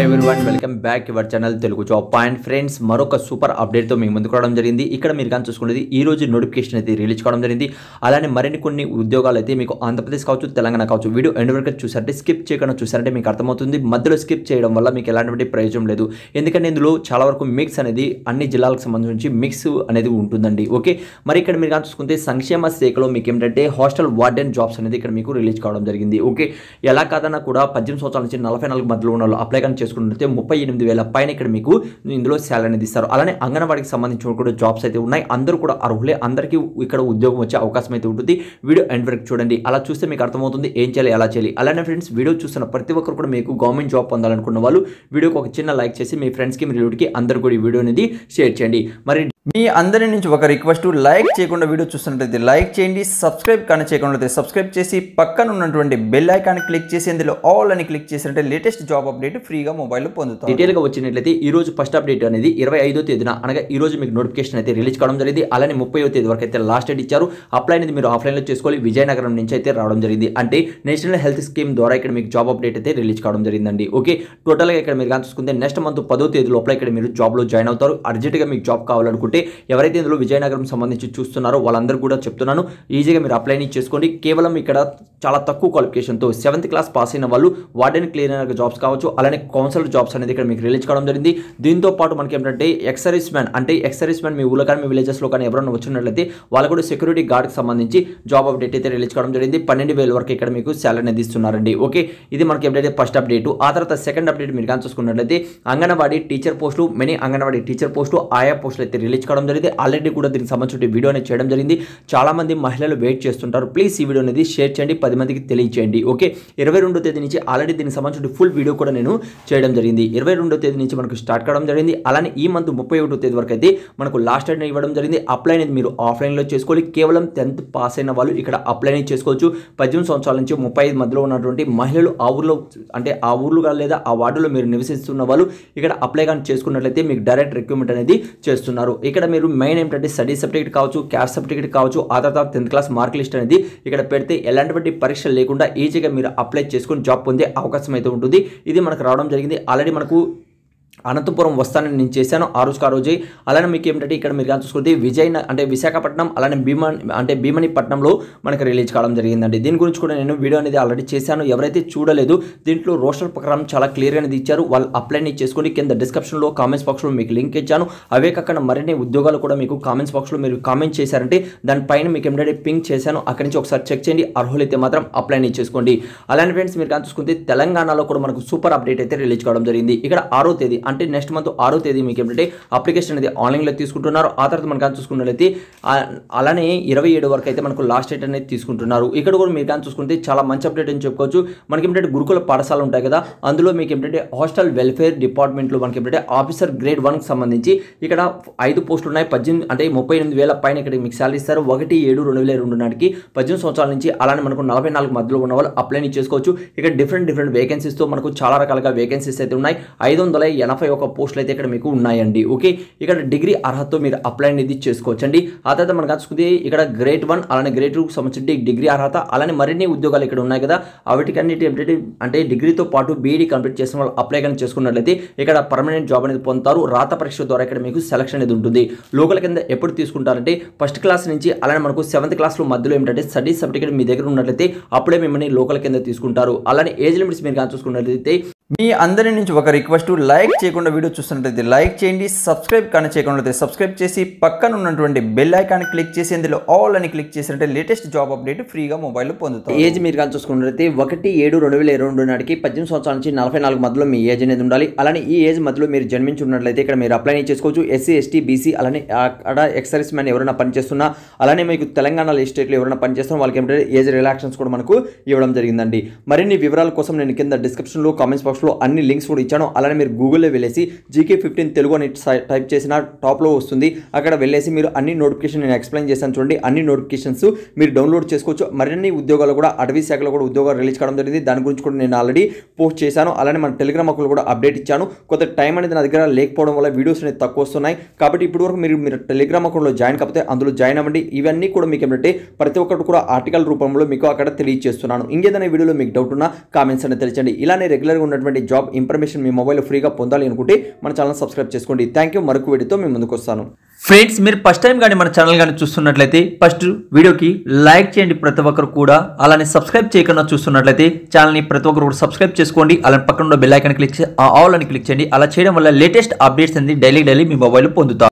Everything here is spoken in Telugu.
hi one welcome back your channel Telugu job point friends మరొక సూపర్ అప్డేట్తో మీకు ముందుకు రావడం జరిగింది ఇక్కడ మీరు కానీ చూసుకునేది ఈ రోజు నోటిఫికేషన్ అయితే రిలీజ్ కావడం జరిగింది అలానే మరిన్ని కొన్ని ఉద్యోగాలు అయితే మీకు ఆంధ్రప్రదేశ్ కావచ్చు తెలంగాణ కావచ్చు వీడియో ఎండ్ వరకు చూసారంటే స్కిప్ చేయకుండా చూసారంటే మీకు అర్థమవుతుంది మధ్యలో స్కిప్ చేయడం వల్ల మీకు ఎలాంటి ప్రయోజనం లేదు ఎందుకంటే ఇందులో చాలా వరకు మిక్స్ అనేది అన్ని జిల్లాలకు సంబంధించి మిక్స్ అనేది ఉంటుందండి ఓకే మరి ఇక్కడ మీరు కానీ చూసుకుంటే సంక్షేమ శాఖలో మీకు ఏంటంటే హాస్టల్ వార్డెన్ జాబ్స్ అనేది ఇక్కడ మీకు రిలీజ్ కావడం జరిగింది ఓకే ఎలా కాదన్నా కూడా పద్దెనిమిది సంవత్సరాల నుంచి నలభై నాలుగు మధ్యలో ఉన్న వాళ్ళు అప్లై కానీ చేసుకున్నట్లయితే ముప్పై ఎనిమిది వేల పైన ఇక్కడ మీకు ఇందులో శాలరీ అనేది ఇస్తారు అలానే అంగన్వాడికి సంబంధించిన కూడా జాబ్స్ అయితే ఉన్నాయి అందరూ కూడా అర్హులే అందరికీ ఇక్కడ ఉద్యోగం వచ్చే అవకాశం అయితే ఉంటుంది వీడియో ఎండ్ వరకు చూడండి అలా చూస్తే మీకు అర్థమవుతుంది ఏం చేయాలి ఎలా చేయాలి అలానే ఫ్రెండ్స్ వీడియో చూస్తున్న ప్రతి ఒక్కరు కూడా మీకు గవర్నమెంట్ జాబ్ పొందాలనుకున్న వాళ్ళు వీడియోకి ఒక చిన్న లైక్ చేసి మీ ఫ్రెండ్స్కి మీ రిలేటివ్కి అందరు కూడా ఈ వీడియో అనేది షేర్ చేయండి మరి మీ అందరి నుంచి ఒక రిక్వెస్ట్ లైక్ చేయకుండా వీడియో చూస్తున్నట్లయితే లైక్ చేయండి సబ్స్క్రైబ్ కానీ చేయకుండా సబ్స్క్రైబ్ చేసి పక్కన ఉన్నటువంటి బెల్ ఐకాన్ క్లిక్ చేసి అందులో ఆల్ అని క్లిక్ చేసినట్టే లేటెస్ట్ జాబ్ అప్డేట్ ఫ్రీగా మొబైల్లో డీటెయిల్ డీటెయిల్గా వచ్చినట్లయితే ఈ రోజు ఫస్ట్ అప్డేట్ అనేది ఇరవై ఐదో తేదీన అనగా ఈ రోజు మీకు నోటిఫికేషన్ అయితే రిలీజ్ కావడం జరిగింది అలానే ముప్పై తేదీ వరకు అయితే లాస్ట్ డేట్ ఇచ్చారు అప్లై అనేది మీరు ఆఫ్లైన్లో చేసుకోవాలి విజయనగరం నుంచి అయితే రావడం జరిగింది అంటే నేషనల్ హెల్త్ స్కీమ్ ద్వారా ఇక్కడ మీకు జాబ్ అప్డేట్ అయితే రిలీజ్ కావడం జరిగిందండి ఓకే టోటల్గా ఇక్కడ మీరు కానీ చూసుకుంటే నెక్స్ట్ మంత్ పదో తేదీలోపల ఇక్కడ మీరు జాబ్లో జాయిన్ అవుతారు అర్జెంట్గా మీకు జాబ్ కావాలనుకుంటే చేసుకుంటే ఎవరైతే ఇందులో విజయనగరం సంబంధించి చూస్తున్నారో వాళ్ళందరూ కూడా చెప్తున్నాను ఈజీగా మీరు అప్లైని చేసుకోండి కేవలం ఇక్కడ చాలా తక్కువ క్వాలిఫికేషన్తో సెవెంత్ క్లాస్ పాస్ అయిన వాళ్ళు వార్డెన్ క్లీనర్ జాబ్స్ కావచ్చు అలానే కౌన్సిలర్ జాబ్స్ అనేది ఇక్కడ మీకు రిలీజ్ కావడం జరిగింది దీంతో పాటు మనకి ఏంటంటే ఎక్సర్విస్ మ్యాన్ అంటే ఎక్సర్విస్ మ్యాన్ మీ ఊళ్ళో కానీ మీ విలేజెస్లో కానీ ఎవరైనా వచ్చినట్లయితే వాళ్ళు కూడా సెక్యూరిటీ గార్డ్కి సంబంధించి జాబ్ అప్డేట్ అయితే రిలీజ్ కావడం జరిగింది పన్నెండు వేల వరకు ఇక్కడ మీకు శాలరీ అనేది ఇస్తున్నారండి ఓకే ఇది మనకి ఏంటంటే ఫస్ట్ అప్డేట్ ఆ తర్వాత సెకండ్ అప్డేట్ మీరు కానీ చూసుకున్నట్లయితే అంగన్వాడీ టీచర్ పోస్టులు మెనీ అంగన్వాడీ టీచర్ పోస్టులు ఆయా పోస్టులు అయితే రిలీజ్ చేర్చుకోవడం జరిగింది ఆల్రెడీ కూడా దీనికి సంబంధించిన వీడియో అనేది చేయడం జరిగింది చాలామంది మహిళలు వెయిట్ చేస్తుంటారు ప్లీజ్ ఈ వీడియో అనేది షేర్ చేయండి పది మందికి తెలియచేయండి ఓకే ఇరవై రెండో తేదీ నుంచి ఆల్రెడీ దీనికి సంబంధించిన ఫుల్ వీడియో కూడా నేను చేయడం జరిగింది ఇరవై రెండో తేదీ నుంచి మనకు స్టార్ట్ కావడం జరిగింది అలానే ఈ మంత్ ముప్పై ఒకటో తేదీ వరకు అయితే మనకు లాస్ట్ డేట్ ఇవ్వడం జరిగింది అప్లై అనేది మీరు ఆఫ్లైన్లో చేసుకోవాలి కేవలం టెన్త్ పాస్ అయిన వాళ్ళు ఇక్కడ అప్లై అనేది చేసుకోవచ్చు పద్దెనిమిది సంవత్సరాల నుంచి ముప్పై ఐదు మధ్యలో ఉన్నటువంటి మహిళలు ఆ ఊర్లో అంటే ఆ ఊర్లో లేదా ఆ వార్డులో మీరు నివసిస్తున్న వాళ్ళు ఇక్కడ అప్లై కానీ చేసుకున్నట్లయితే మీకు డైరెక్ట్ రిక్రూట్మెంట్ అనేది చేస్తున్నారు ఇక్కడ మీరు మెయిన్ ఏంటంటే స్టడీ సర్టిఫికేట్ కావచ్చు క్యాస్ట్ సర్టిఫికేట్ కావచ్చు ఆ తర్వాత టెన్త్ క్లాస్ మార్క్ లిస్ట్ అనేది ఇక్కడ పెడితే ఎలాంటి పరీక్ష లేకుండా ఈజీగా మీరు అప్లై చేసుకుని జాబ్ పొందే అవకాశం అయితే ఉంటుంది ఇది మనకు రావడం జరిగింది ఆల్రెడీ మనకు అనంతపురం వస్తానని నేను చేశాను ఆ రోజుకు ఆ రోజే అలానే మీకు ఏమిటంటే ఇక్కడ మీరు కానీ చూసుకుంటే విజయ్ అంటే విశాఖపట్నం అలానే భీమన్ అంటే భీమనిపట్నంలో మనకి రిలీజ్ కావడం జరిగిందండి దీని గురించి కూడా నేను వీడియో అనేది ఆల్రెడీ చేశాను ఎవరైతే చూడలేదు దీంట్లో రోషన్ ప్రకారం చాలా క్లియర్ అనేది ఇచ్చారు వాళ్ళు అప్లైని చేసుకుని కింద డిస్క్రిప్షన్లో కామెంట్స్ బాక్స్లో మీకు లింక్ ఇచ్చాను అవే కాకుండా మరిన్ని ఉద్యోగాలు కూడా మీకు కామెంట్స్ బాక్స్లో మీరు కామెంట్ చేశారంటే దానిపైన మీకు ఏమిటంటే పింక్ చేశాను అక్కడి నుంచి ఒకసారి చెక్ చేయండి అర్హులైతే మాత్రం అప్లైని చేసుకోండి అలానే ఫ్రెండ్స్ మీరు కానీ చూసుకుంటే తెలంగాణలో కూడా మనకు సూపర్ అప్డేట్ అయితే రిలీజ్ కావడం జరిగింది ఇక్కడ ఆరో తేదీ అంటే నెక్స్ట్ మంత్ ఆరో తేదీ మీకు ఏంటంటే అప్లికేషన్ అనేది ఆన్లైన్లో తీసుకుంటున్నారు ఆ తర్వాత మనకు కానీ చూసుకున్నట్లయితే అలానే ఇరవై ఏడు వరకు అయితే మనకు లాస్ట్ డేట్ అనేది తీసుకుంటున్నారు ఇక్కడ కూడా మీరు కానీ చూసుకుంటే చాలా మంచి అప్డేట్ అని చెప్పుకోవచ్చు మనకి ఏంటంటే గురుకుల పాఠశాల ఉంటాయి కదా అందులో మీకు ఏంటంటే హాస్టల్ వెల్ఫేర్ డిపార్ట్మెంట్లో మనకి ఏంటంటే ఆఫీసర్ గ్రేడ్ వన్కి సంబంధించి ఇక్కడ ఐదు పోస్టులు ఉన్నాయి పద్దెనిమిది అంటే ముప్పై ఎనిమిది వేల పైన ఇక్కడ మీకు శాలరీ ఇస్తారు ఒకటి ఏడు రెండు వేల రెండు నాటికి పద్దెనిమిది సంవత్సరాల నుంచి అలానే మనకు నలభై నాలుగు మధ్యలో ఉన్న వాళ్ళు అప్లై చేసుకోవచ్చు ఇక్కడ డిఫరెంట్ డిఫరెంట్ వేకెన్సీస్తో మనకు చాలా రకాలుగా వేకెన్సీస్ అయితే ఉన్నాయి ఐదు వందల ఎనభై నలభై ఒక పోస్టులు అయితే ఇక్కడ మీకు ఉన్నాయండి ఓకే ఇక్కడ డిగ్రీ అర్హతతో మీరు అప్లై అనేది చేసుకోవచ్చు అండి ఆ తర్వాత మనం కలుసుకుంది ఇక్కడ గ్రేట్ వన్ అలానే గ్రేట్ టూకి సంబంధించి డిగ్రీ అర్హత అలానే మరిన్ని ఉద్యోగాలు ఇక్కడ ఉన్నాయి కదా వాటికన్నిటి అంటే డిగ్రీతో పాటు బీఈడీ కంప్లీట్ చేసిన వాళ్ళు అప్లై కానీ చేసుకున్నట్లయితే ఇక్కడ పర్మనెంట్ జాబ్ అనేది పొందుతారు రాత పరీక్ష ద్వారా ఇక్కడ మీకు సెలక్షన్ అనేది ఉంటుంది లోకల్ కింద ఎప్పుడు తీసుకుంటారంటే ఫస్ట్ క్లాస్ నుంచి అలానే మనకు సెవెంత్ క్లాస్లో మధ్యలో ఏమిటంటే స్టడీ సర్టిఫికేట్ మీ దగ్గర ఉన్నట్లయితే అప్పుడే మిమ్మల్ని లోకల్ కింద తీసుకుంటారు అలానే ఏజ్ లిమిట్స్ మీరు కానీ చూసుకున్నట్లయితే మీ అందరి నుంచి ఒక రిక్వెస్ట్ లైక్ చేయకుండా వీడియో చూస్తున్నట్లయితే లైక్ చేయండి సబ్స్క్రైబ్ కానీ చేయకుండా సబ్స్క్రైబ్ చేసి పక్కన ఉన్నటువంటి బెల్ ఐకాన్ క్లిక్ చేసి ఇందులో ఆల్ అని క్లిక్ చేసినట్టే లేటెస్ట్ జాబ్ అప్డేట్ ఫ్రీగా మొబైల్ పొందుతాం ఏజ్ మీరు కానీ చూసుకున్నట్లయితే ఒకటి ఏడు రెండు వేల ఇరవై రెండు నాటికి పద్దెనిమిది సంవత్సరాల నుంచి నలభై నాలుగు మధ్యలో మీ ఏజ్ అనేది ఉండాలి అలానే ఈ ఏజ్ మధ్యలో మీరు జన్మించి ఉన్నట్లయితే ఇక్కడ మీరు అప్లై చేసుకోవచ్చు ఎస్సీ ఎస్టీ బీసీ అలానే అక్కడ ఎక్సైజ్ మ్యాన్ ఎవరైనా పనిచేస్తున్నా అలానే మీకు తెలంగాణ ఎస్టేట్లో ఎవరైనా పనిచేస్తున్న వాళ్ళకి ఏమిటంటే ఏజ్ రిలాక్షన్స్ కూడా మనకు ఇవ్వడం జరిగిందండి మరిన్ని వివరాల కోసం నేను కింద డిస్క్రిప్షన్లో కామెంట్స్ బాక్స్ నోట్స్లో అన్ని లింక్స్ కూడా ఇచ్చాను అలానే మీరు గూగుల్లో వెళ్ళేసి జీకే ఫిఫ్టీన్ తెలుగు అని టైప్ చేసిన టాప్లో వస్తుంది అక్కడ వెళ్ళేసి మీరు అన్ని నోటిఫికేషన్ నేను ఎక్స్ప్లెయిన్ చేశాను చూడండి అన్ని నోటిఫికేషన్స్ మీరు డౌన్లోడ్ చేసుకోవచ్చు మరిన్ని ఉద్యోగాలు కూడా అటవీ శాఖలో కూడా ఉద్యోగాలు రిలీజ్ కావడం జరిగింది దాని గురించి కూడా నేను ఆల్రెడీ పోస్ట్ చేశాను అలానే మన టెలిగ్రామ్ అక్కడ కూడా అప్డేట్ ఇచ్చాను కొంత టైం అనేది నా దగ్గర లేకపోవడం వల్ల వీడియోస్ అనేది తక్కువ వస్తున్నాయి కాబట్టి ఇప్పుడు వరకు మీరు మీరు టెలిగ్రామ్ అకౌంట్లో జాయిన్ కాకపోతే అందులో జాయిన్ అవ్వండి ఇవన్నీ కూడా మీకు ఏంటంటే ప్రతి ఒక్కటి కూడా ఆర్టికల్ రూపంలో మీకు అక్కడ తెలియజేస్తున్నాను ఇంకేదైనా వీడియోలో మీకు డౌట్ ఉన్నా కామెంట్స్ అనేది తెలియచండి ఇలానే రెగ్యులర్గా ఉన్నటువంటి సంబంధించినటువంటి జాబ్ ఇన్ఫర్మేషన్ మీ మొబైల్లో ఫ్రీగా పొందాలి అనుకుంటే మన ఛానల్ సబ్స్క్రైబ్ చేసుకోండి థ్యాంక్ యూ మరొక వీడియోతో మేము ముందుకు వస్తాను ఫ్రెండ్స్ మీరు ఫస్ట్ టైం కానీ మన ఛానల్ కానీ చూస్తున్నట్లయితే ఫస్ట్ వీడియోకి లైక్ చేయండి ప్రతి ఒక్కరు కూడా అలానే సబ్స్క్రైబ్ చేయకుండా చూస్తున్నట్లయితే ఛానల్ని ప్రతి ఒక్కరు కూడా సబ్స్క్రైబ్ చేసుకోండి అలానే పక్కన బెల్ ఐకాన్ క్లిక్ ఆల్ అని క్లిక్ చేయండి అలా చేయడం వల్ల లేటెస్ట్ అప్డేట్స్ అనేది డైలీ డైలీ మీ మొబైల్ పొందుతారు